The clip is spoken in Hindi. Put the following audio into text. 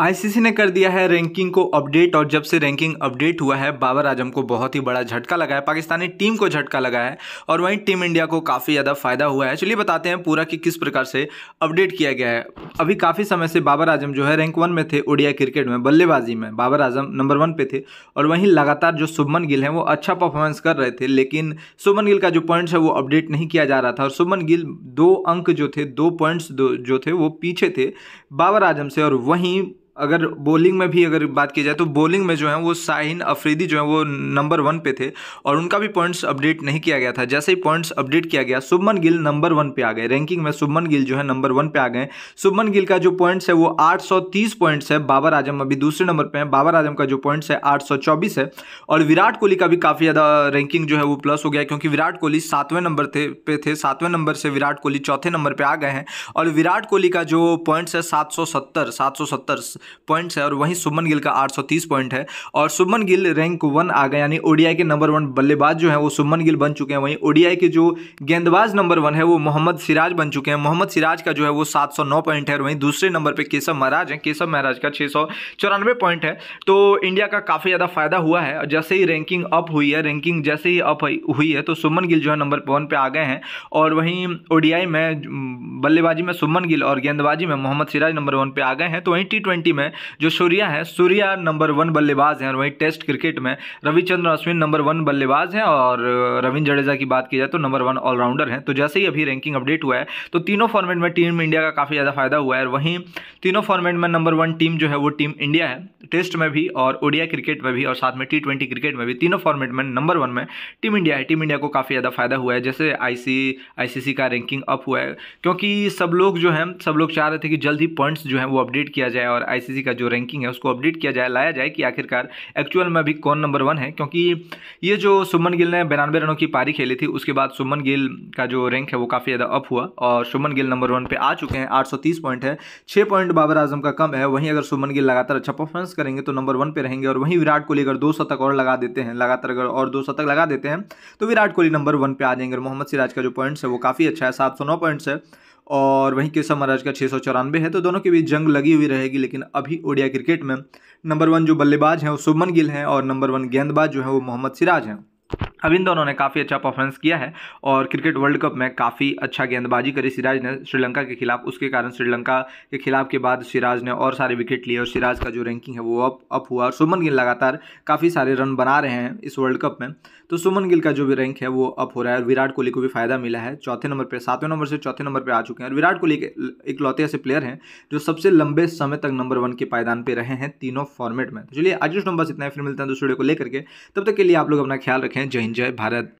आईसीसी ने कर दिया है रैंकिंग को अपडेट और जब से रैंकिंग अपडेट हुआ है बाबर आजम को बहुत ही बड़ा झटका लगा है पाकिस्तानी टीम को झटका लगा है और वहीं टीम इंडिया को काफ़ी ज़्यादा फायदा हुआ है चलिए बताते हैं पूरा कि किस प्रकार से अपडेट किया गया है अभी काफ़ी समय से बाबर आजम जो है रैंक वन में थे ओडिया क्रिकेट में बल्लेबाजी में बाबर आजम नंबर वन पे थे और वहीं लगातार जो शुभमन गिल हैं वो अच्छा परफॉर्मेंस कर रहे थे लेकिन शुभमन गिल का जो पॉइंट्स है वो अपडेट नहीं किया जा रहा था और शुभमन गिल दो अंक जो थे दो पॉइंट्स जो थे वो पीछे थे बाबर आजम से और वहीं अगर बॉलिंग में भी अगर बात की जाए तो बॉलिंग में जो है वो शाहिन अफरीदी जो है वो नंबर वन पे थे और उनका भी पॉइंट्स अपडेट नहीं किया गया था जैसे ही पॉइंट्स अपडेट किया गया शुभमन गिल नंबर वन पे आ गए रैंकिंग में शुभमन गिल जो है नंबर वन पे आ गए शुभमन गिल का जो पॉइंट्स है वो आठ पॉइंट्स है बाबर आजम अभी दूसरे नंबर पर है बाबर आजम का जो पॉइंट्स है आठ है और विराट कोहली का भी काफ़ी ज़्यादा रैंकिंग जो है वो प्लस हो गया क्योंकि विराट कोहली सातवें नंबर थे पे थे सातवें नंबर से विराट कोहली चौथे नंबर पर आ गए हैं और विराट कोहली का जो पॉइंट्स है सात सौ सत्तर पॉइंट्स है और वहीं सुमन गिल का 830 पॉइंट है और सुमन गिल रैंक वन आ गए यानी ओडीआई के नंबर वन बल्लेबाज जो है वो सुमन गिल बन चुके हैं वहीं ओडीआई के जो गेंदबाज नंबर वन है वो मोहम्मद सिराज बन चुके हैं मोहम्मद सिराज का जो है वो 709 पॉइंट है और वहीं दूसरे नंबर पर केशव महाराज हैं केशव महाराज का छः पॉइंट है तो इंडिया का काफ़ी ज़्यादा फायदा हुआ है जैसे ही रैंकिंग अप हुई है रैंकिंग जैसे ही अप हुई है तो सुमन गिल जो है नंबर वन पे आ गए हैं और वहीं ओडीआई में बल्लेबाजी में सुमन गिल और गेंदबाजी में मोहम्मद सिराज नंबर वन पे आ गए हैं तो वहीं टी में जो सूर्या है सूर्या नंबर वन बल्लेबाज हैं और वहीं टेस्ट क्रिकेट में रविचंद्र अश्विन नंबर वन बल्लेबाज हैं और रविंद्र जडेजा की बात की जाए तो नंबर वन ऑलराउंडर हैं तो जैसे ही अभी रैंकिंग अपडेट हुआ है तो तीनों फॉर्मेट में टीम इंडिया का काफ़ी ज़्यादा फायदा हुआ है और वहीं तीनों फॉर्मेट में नंबर वन टीम जो है वो टीम इंडिया है टेस्ट में भी और ओडिया क्रिकेट में भी और साथ में टी ट्वेंटी क्रिकेट में भी तीनों फॉर्मेट में नंबर वन में टीम इंडिया है टीम इंडिया को काफ़ी ज़्यादा फायदा हुआ है जैसे आई आईसीसी का रैंकिंग अप हुआ है क्योंकि सब लोग जो हैं सब लोग चाह रहे थे कि जल्द ही पॉइंट्स जो हैं वो अपडेट किया जाए और आई आईसीसी का जो रैंकिंग है उसको अपडेट किया जाए लाया जाए कि आखिरकार एक्चुअल में अभी कौन नंबर वन है क्योंकि ये जो सुमन गिल ने बिरानवे रनों की पारी खेली थी उसके बाद सुमन गिल का जो रैंक है वो काफ़ी ज़्यादा अप हुआ और सुमन गिल नंबर वन पर आ चुके हैं आठ पॉइंट है छः पॉइंट बाबर आजम का कम है वहीं अगर सुमन गिल लगातार अच्छा परफॉर्मेंस करेंगे तो नंबर वन पे रहेंगे और वहीं विराट कोहली अगर दो शतक और लगा देते हैं लगातार अगर और दो शतक लगा देते हैं तो विराट कोहली नंबर वन पे आ जाएंगे और मोहम्मद सिराज का जो पॉइंट्स है वो काफ़ी अच्छा है सात सौ नौ पॉइंट्स है और वहीं केसव महाराज का छः सौ चौरानवे है तो दोनों के बीच जंग लगी हुई रहेगी लेकिन अभी ओडिया क्रिकेट में नंबर वन जो बल्लेबाज हैं वो शुभमन गिल हैं और नंबर वन गेंदबाज जो है वो मोहम्मद सिराज हैं अब इन दोनों ने काफ़ी अच्छा परफॉर्मेंस किया है और क्रिकेट वर्ल्ड कप में काफ़ी अच्छा गेंदबाजी करी सिराज ने श्रीलंका के खिलाफ उसके कारण श्रीलंका के खिलाफ के बाद सिराज ने और सारे विकेट लिए और सिराज का जो रैंकिंग है वो अप अप हुआ और सुमन गिल लगातार काफ़ी सारे रन बना रहे हैं इस वर्ल्ड कप में तो सुमन गिल का जो भी रैंक है वो अप हो रहा है और विराट कोहली को भी फायदा मिला है चौथे नंबर पर सातवें नंबर से चौथे नंबर पर आ चुके हैं और विराट कोहली एक लौते ऐसे प्लेयर हैं जो सबसे लंबे समय तक नंबर वन के पायदान पर रहे हैं तीनों फॉर्मेट में तो चलिए आज नंबर से इतना फिर मिलता है दूसरे को लेकर के तब तक के लिए आप लोग अपना ख्याल रखें जय हिंद जय भारत